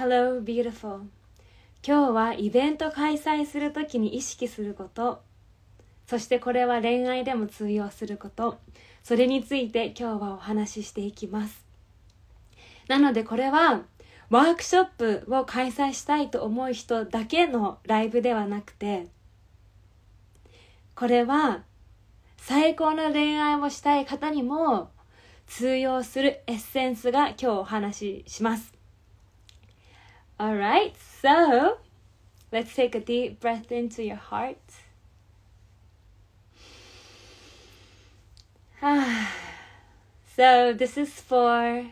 Hello, beautiful. 今日はイベント開催する時に意識すること、そしてこれは恋愛でも通用すること、それについて今日はお話ししていきます。なのでこれはワークショップを開催したいと思う人だけのライブではなくて、これは最高の恋愛をしたい方にも通用するエッセンスが今日お話しします。Alright, so let's take a deep breath into your heart. so this is for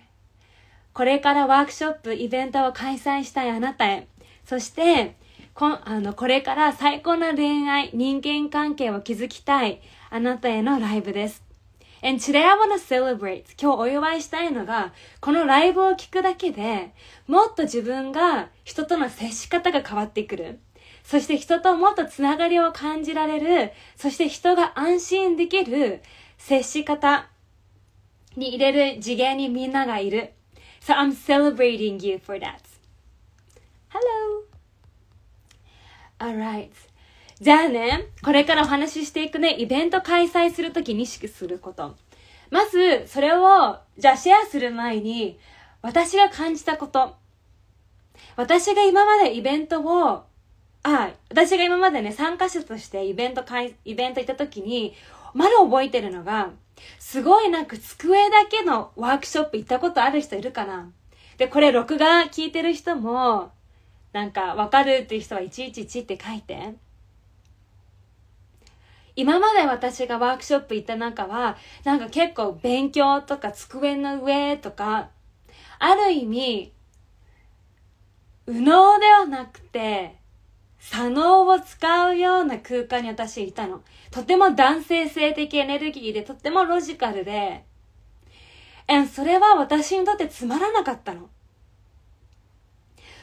これからワークショップ、イベントを開催したいあなたへ。そして、こあのこれから最高な恋愛、人間関係を築きたいあなたへのライブです。And today I wanna celebrate 今日お祝いしたいのが、このライブを聞くだけで、もっと自分が人との接し方が変わってくる。そして人ともっとつながりを感じられる、そして人が安心できる接し方に入れる次元にみんながいる。So I'm celebrating you for that. Hello! Alright. じゃあね、これからお話ししていくね、イベント開催するときに意識すること。まず、それを、じゃあシェアする前に、私が感じたこと。私が今までイベントを、あ、私が今までね、参加者としてイベント開、イベント行ったときに、まだ覚えてるのが、すごいなんか机だけのワークショップ行ったことある人いるかなで、これ録画聞いてる人も、なんかわかるっていう人は111って書いて。今まで私がワークショップ行った中は、なんか結構勉強とか机の上とか、ある意味、右脳ではなくて、左脳を使うような空間に私いたの。とても男性性的エネルギーで、とてもロジカルで、え、それは私にとってつまらなかったの。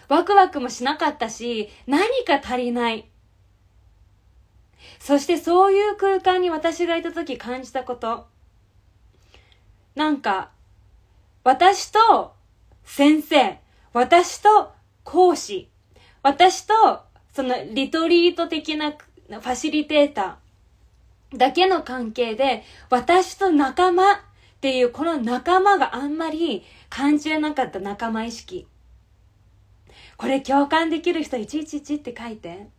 ワクワクもしなかったし、何か足りない。そしてそういう空間に私がいた時感じたこと。なんか、私と先生、私と講師、私とそのリトリート的なファシリテーターだけの関係で、私と仲間っていうこの仲間があんまり感じれなかった仲間意識。これ共感できる人ちいちって書いて。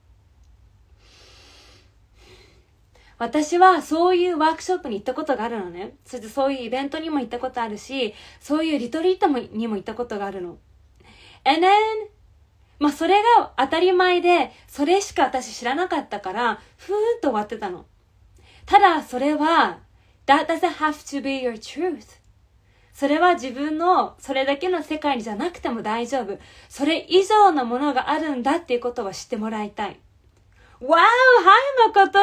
私はそういうワークショップに行ったことがあるのね。そしてそういうイベントにも行ったことあるし、そういうリトリートもにも行ったことがあるの。And then, まあそれが当たり前で、それしか私知らなかったから、ふーっと終わってたの。ただそれは、that doesn't have to be your truth. それは自分のそれだけの世界じゃなくても大丈夫。それ以上のものがあるんだっていうことは知ってもらいたい。Wow! はい、のこと。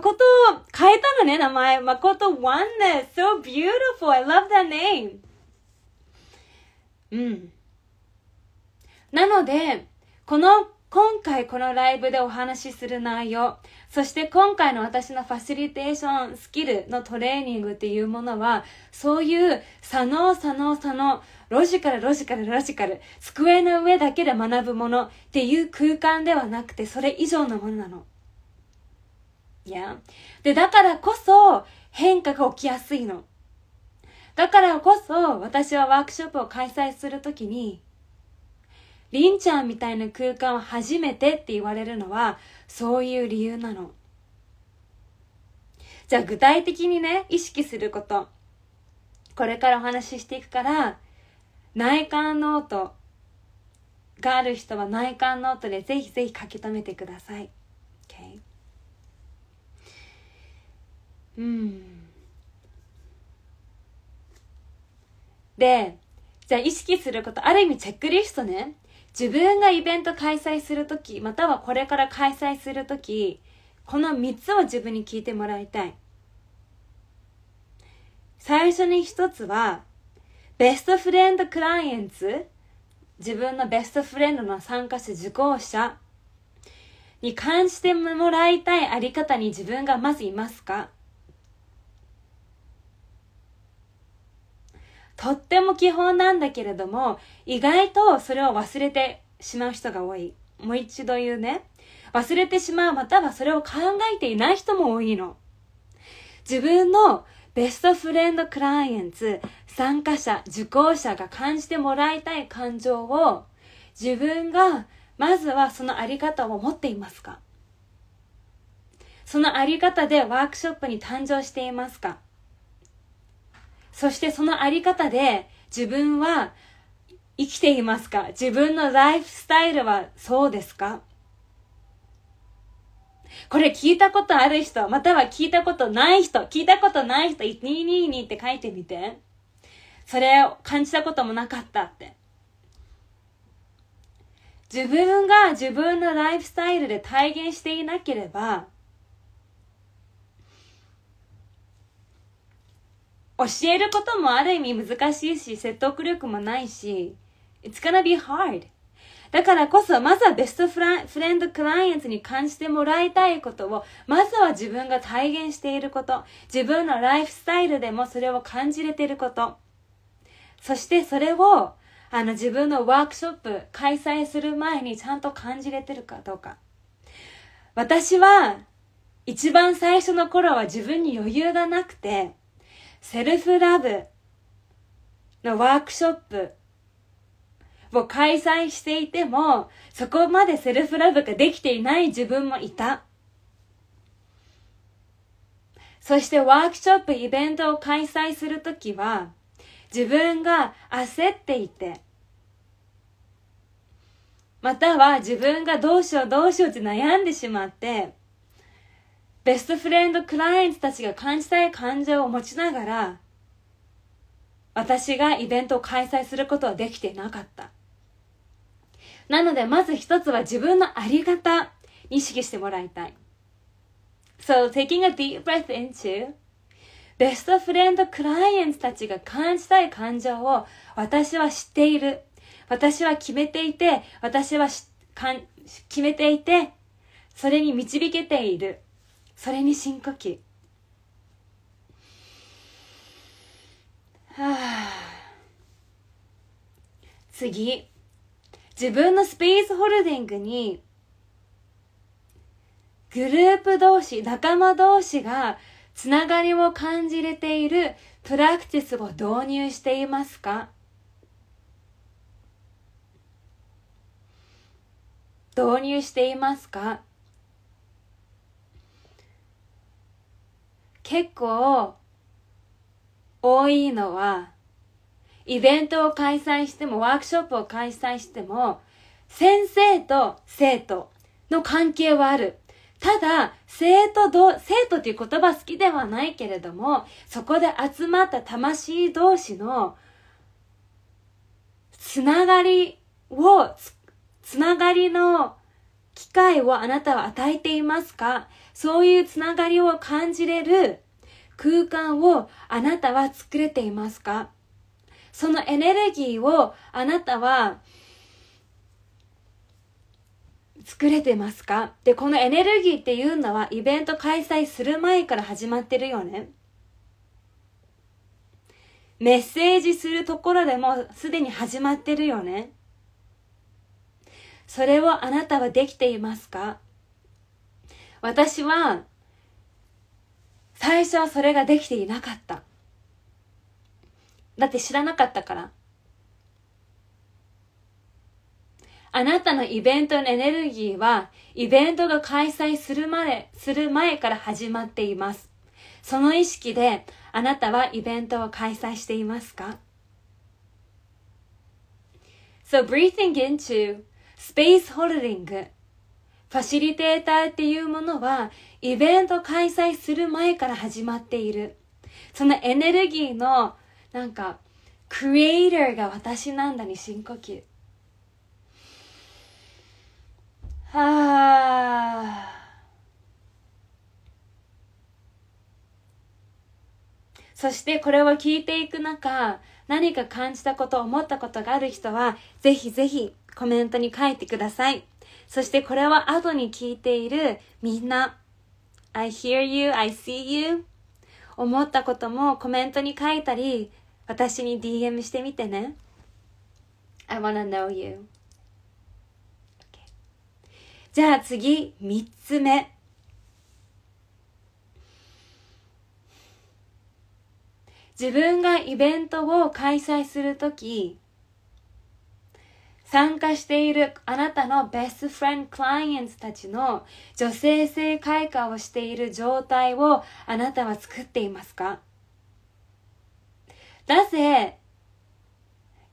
誠、変えたのね、名前。マコト、ワンネ s So beautiful. I love that name. うん。なので、この、今回このライブでお話しする内容、そして今回の私のファシリテーションスキルのトレーニングっていうものは、そういう左脳左脳左脳、ロジカルロジカルロジカル、机の上だけで学ぶものっていう空間ではなくて、それ以上のものなの。Yeah? で、だからこそ変化が起きやすいの。だからこそ私はワークショップを開催するときに、りんちゃんみたいな空間を初めてって言われるのはそういう理由なの。じゃあ具体的にね、意識すること。これからお話ししていくから、内観ノートがある人は内観ノートでぜひぜひ書き留めてください。うんでじゃあ意識することある意味チェックリストね自分がイベント開催する時またはこれから開催する時この3つを自分に聞いてもらいたい最初に1つはベストフレンドクライエンツ自分のベストフレンドの参加者受講者に関してもらいたいあり方に自分がまずいますかとっても基本なんだけれども意外とそれを忘れてしまう人が多いもう一度言うね忘れてしまうまたはそれを考えていない人も多いの自分のベストフレンドクライアンツ参加者受講者が感じてもらいたい感情を自分がまずはそのあり方を持っていますかそのあり方でワークショップに誕生していますかそしてそのあり方で自分は生きていますか自分のライフスタイルはそうですかこれ聞いたことある人、または聞いたことない人、聞いたことない人、2 2 2って書いてみて。それを感じたこともなかったって。自分が自分のライフスタイルで体現していなければ、教えることもある意味難しいし、説得力もないし、It's gonna be hard. だからこそ、まずはベストフラフレンドクライアントに感じてもらいたいことを、まずは自分が体現していること、自分のライフスタイルでもそれを感じれていること、そしてそれを、あの自分のワークショップ開催する前にちゃんと感じれてるかどうか。私は、一番最初の頃は自分に余裕がなくて、セルフラブのワークショップを開催していても、そこまでセルフラブができていない自分もいた。そしてワークショップイベントを開催するときは、自分が焦っていて、または自分がどうしようどうしようって悩んでしまって、ベストフレンドクライアントたちが感じたい感情を持ちながら、私がイベントを開催することはできてなかった。なので、まず一つは自分のあり方意識してもらいたい。So, taking a deep breath into ベストフレンドクライアントたちが感じたい感情を私は知っている。私は決めていて、私はかん決めていて、それに導けている。それに深呼吸はあ次自分のスペースホルディングにグループ同士仲間同士がつながりを感じれているプラクティスを導入していますか導入していますか結構多いのはイベントを開催してもワークショップを開催しても先生と生徒の関係はある。ただ、生徒ど、生徒っていう言葉好きではないけれども、そこで集まった魂同士のつながりをつ、つながりの会をあなたは与えていますかそういうつながりを感じれる空間をあなたは作れていますかそのエネルギーをあなたは作れてますかで、このエネルギーっていうのはイベント開催する前から始まってるよね。メッセージするところでもすでに始まってるよね。それをあなたはできていますか私は最初はそれができていなかっただって知らなかったからあなたのイベントのエネルギーはイベントが開催するまでする前から始まっていますその意識であなたはイベントを開催していますか So breathing into スペースホールディング。ファシリテーターっていうものは、イベント開催する前から始まっている。そのエネルギーの、なんか、クリエイターが私なんだに深呼吸。はあ。そしてこれを聞いていく中、何か感じたこと、思ったことがある人は、ぜひぜひ、コメントに書いてください。そしてこれは後に聞いているみんな、I hear you, I see you 思ったこともコメントに書いたり、私に DM してみてね。I wanna know you.、Okay. じゃあ次、3つ目。自分がイベントを開催するとき、参加しているあなたのベストフレンドクライアントたちの女性性開花をしている状態をあなたは作っていますかなぜ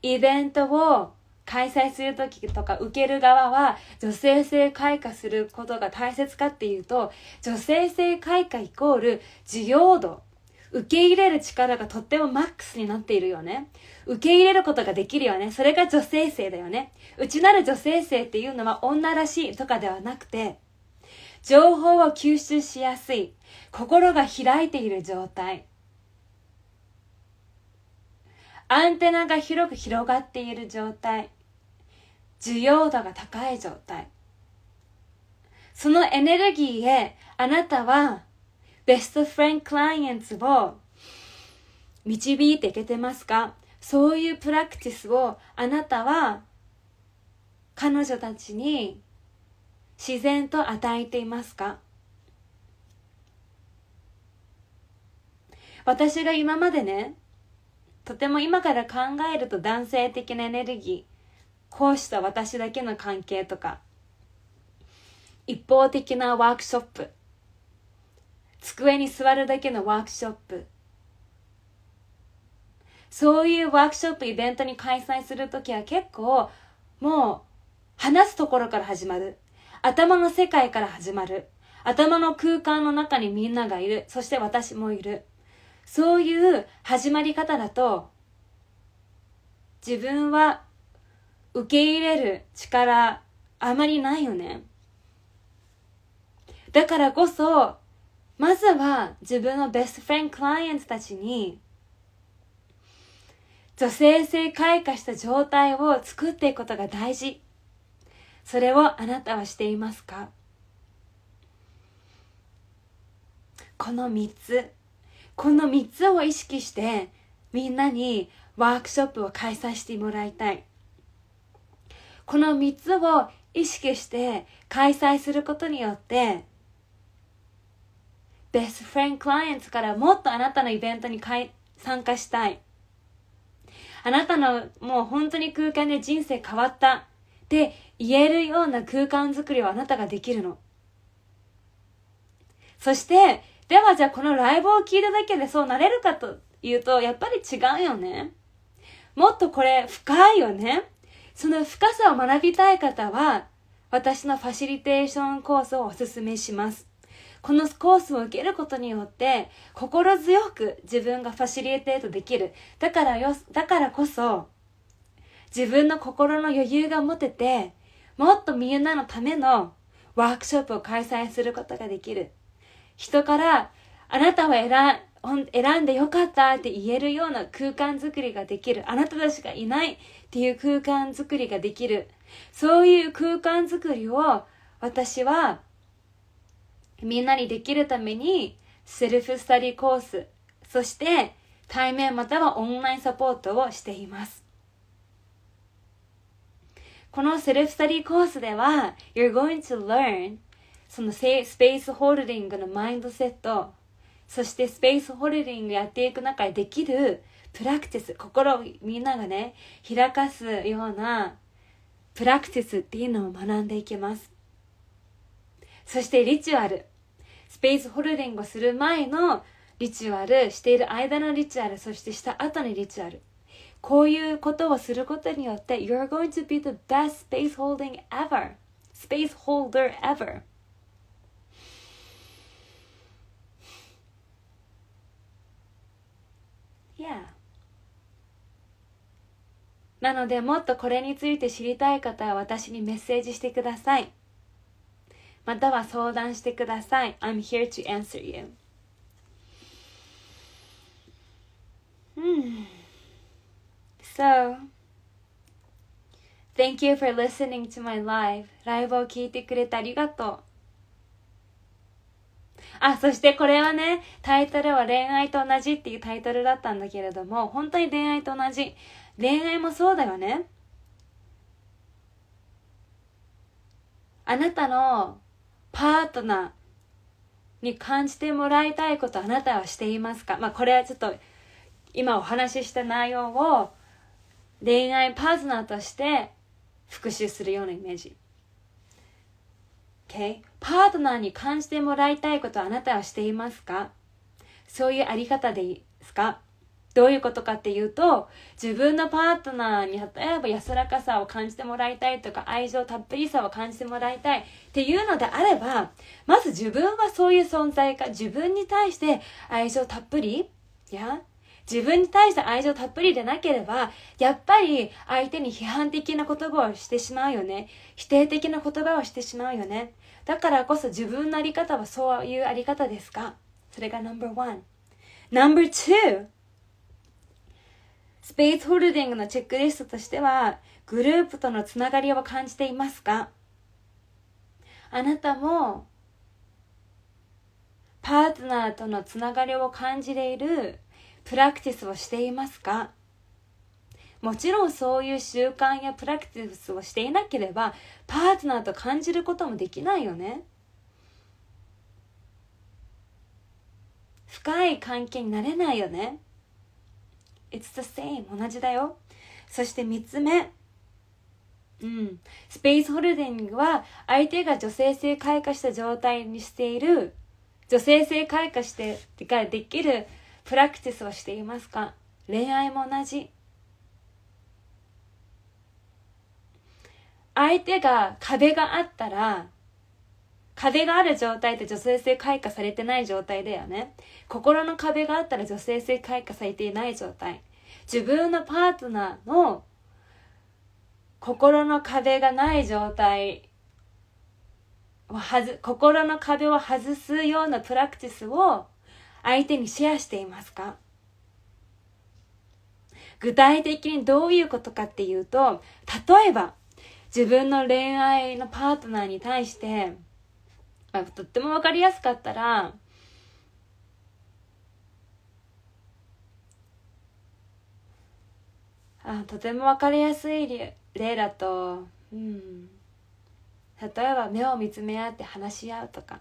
イベントを開催する時とか受ける側は女性性開花することが大切かっていうと女性性開花イコール需要度受け入れる力がとってもマックスになっているよね。受け入れることができるよね。それが女性性だよね。内なる女性性っていうのは女らしいとかではなくて、情報を吸収しやすい、心が開いている状態。アンテナが広く広がっている状態。需要度が高い状態。そのエネルギーへあなたはベストフレンクライアンツを導いていけてますかそういうプラクティスをあなたは彼女たちに自然と与えていますか私が今までねとても今から考えると男性的なエネルギー講師と私だけの関係とか一方的なワークショップ机に座るだけのワークショップそういうワークショップイベントに開催する時は結構もう話すところから始まる頭の世界から始まる頭の空間の中にみんながいるそして私もいるそういう始まり方だと自分は受け入れる力あまりないよねだからこそまずは自分のベストフレンドクライアントたちに女性性開花した状態を作っていくことが大事それをあなたはしていますかこの3つこの3つを意識してみんなにワークショップを開催してもらいたいこの3つを意識して開催することによってベストフレンクライアンツからもっとあなたのイベントに参加したい。あなたのもう本当に空間で人生変わったって言えるような空間づくりをあなたができるの。そして、ではじゃあこのライブを聞いただけでそうなれるかというと、やっぱり違うよね。もっとこれ深いよね。その深さを学びたい方は、私のファシリテーションコースをおすすめします。このコースを受けることによって心強く自分がファシリエテートできるだからよだからこそ自分の心の余裕が持ててもっとみんなのためのワークショップを開催することができる人からあなたは選選んでよかったって言えるような空間づくりができる。あなたたちがいないっていう空間づくりができる。そういう空間づくりを私はみんなにできるためにセルフスタディコースそして対面またはオンラインサポートをしていますこのセルフスタディコースでは You're going to learn そのスペースホールディングのマインドセットそしてスペースホールディングやっていく中でできるプラクティス心をみんながね開かすようなプラクティスっていうのを学んでいきますそしてリチュアルスペースホルディングをする前のリチュアルしている間のリチュアルそしてした後にリチュアルこういうことをすることによって You're going to be the best space holding ever space holder ever なのでもっとこれについて知りたい方は私にメッセージしてください。または相談してください I'm here to answer you So Thank you for listening to my live ライブを聞いてくれてありがとうあ、そしてこれはね、タイトルは恋愛と同じっていうタイトルだったんだけれども、本当に恋愛と同じ。恋愛もそうだよね。あなたのパートナーに感じてもらいたいことあなたはしていますか、まあ、これはちょっと今お話しした内容を恋愛パートナーとして復習するようなイメージ。Okay? パートナーに感じてもらいたいことあなたはしていますかそういうあり方でいいですかどういうことかっていうと自分のパートナーに例えば安らかさを感じてもらいたいとか愛情たっぷりさを感じてもらいたいっていうのであればまず自分はそういう存在か自分に対して愛情たっぷりや自分に対して愛情たっぷりでなければやっぱり相手に批判的な言葉をしてしまうよね否定的な言葉をしてしまうよねだからこそ自分のあり方はそういうあり方ですかそれがナンバーワンナンバーツースペースホールディングのチェックリストとしては、グループとのつながりを感じていますかあなたも、パートナーとのつながりを感じているプラクティスをしていますかもちろんそういう習慣やプラクティスをしていなければ、パートナーと感じることもできないよね。深い関係になれないよね。It's the same 同じだよそして3つ目うん、スペースホルディングは相手が女性性開花した状態にしている女性性開花してができるプラクティスをしていますか恋愛も同じ相手が壁があったら壁がある状態って女性性開花されてない状態だよね心の壁があったら女性性開花されていない状態自分のパートナーの心の壁がない状態をはず心の壁を外すようなプラクティスを相手にシェアしていますか具体的にどういうことかっていうと例えば自分の恋愛のパートナーに対してあとっても分かりやすかったらあとても分かりやすい例だと、うん、例えば目を見つめ合って話し合うとか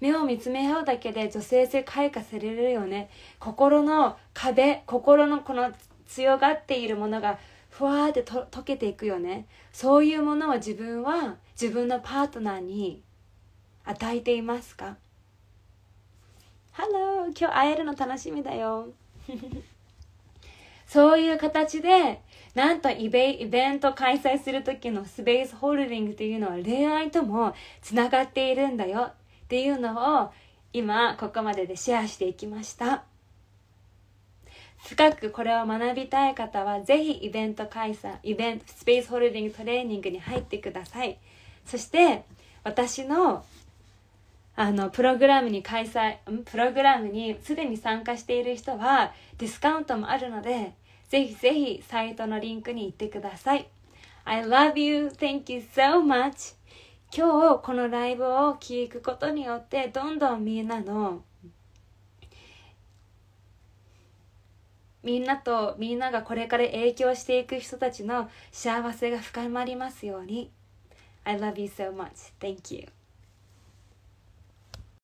目を見つめ合うだけで女性性開花されるよね心の壁心のこの強がっているものがふわーってと溶けていくよねそういうものを自分は自分のパートナーに与えていますかハロー今日会えるの楽しみだよ そういう形でなんとイベイベント開催する時のスペースホールディングっていうのは恋愛ともつながっているんだよっていうのを今ここまででシェアしていきました。深くこれを学びたい方はぜひイベント開催イベントスペースホールディングトレーニングに入ってくださいそして私のあのプログラムに開催プログラムにすでに参加している人はディスカウントもあるのでぜひぜひサイトのリンクに行ってください I love you thank you so much 今日このライブを聴くことによってどんどんみんなのみんなとみんながこれから影響していく人たちの幸せが深まりますように I love you so much. Thank you.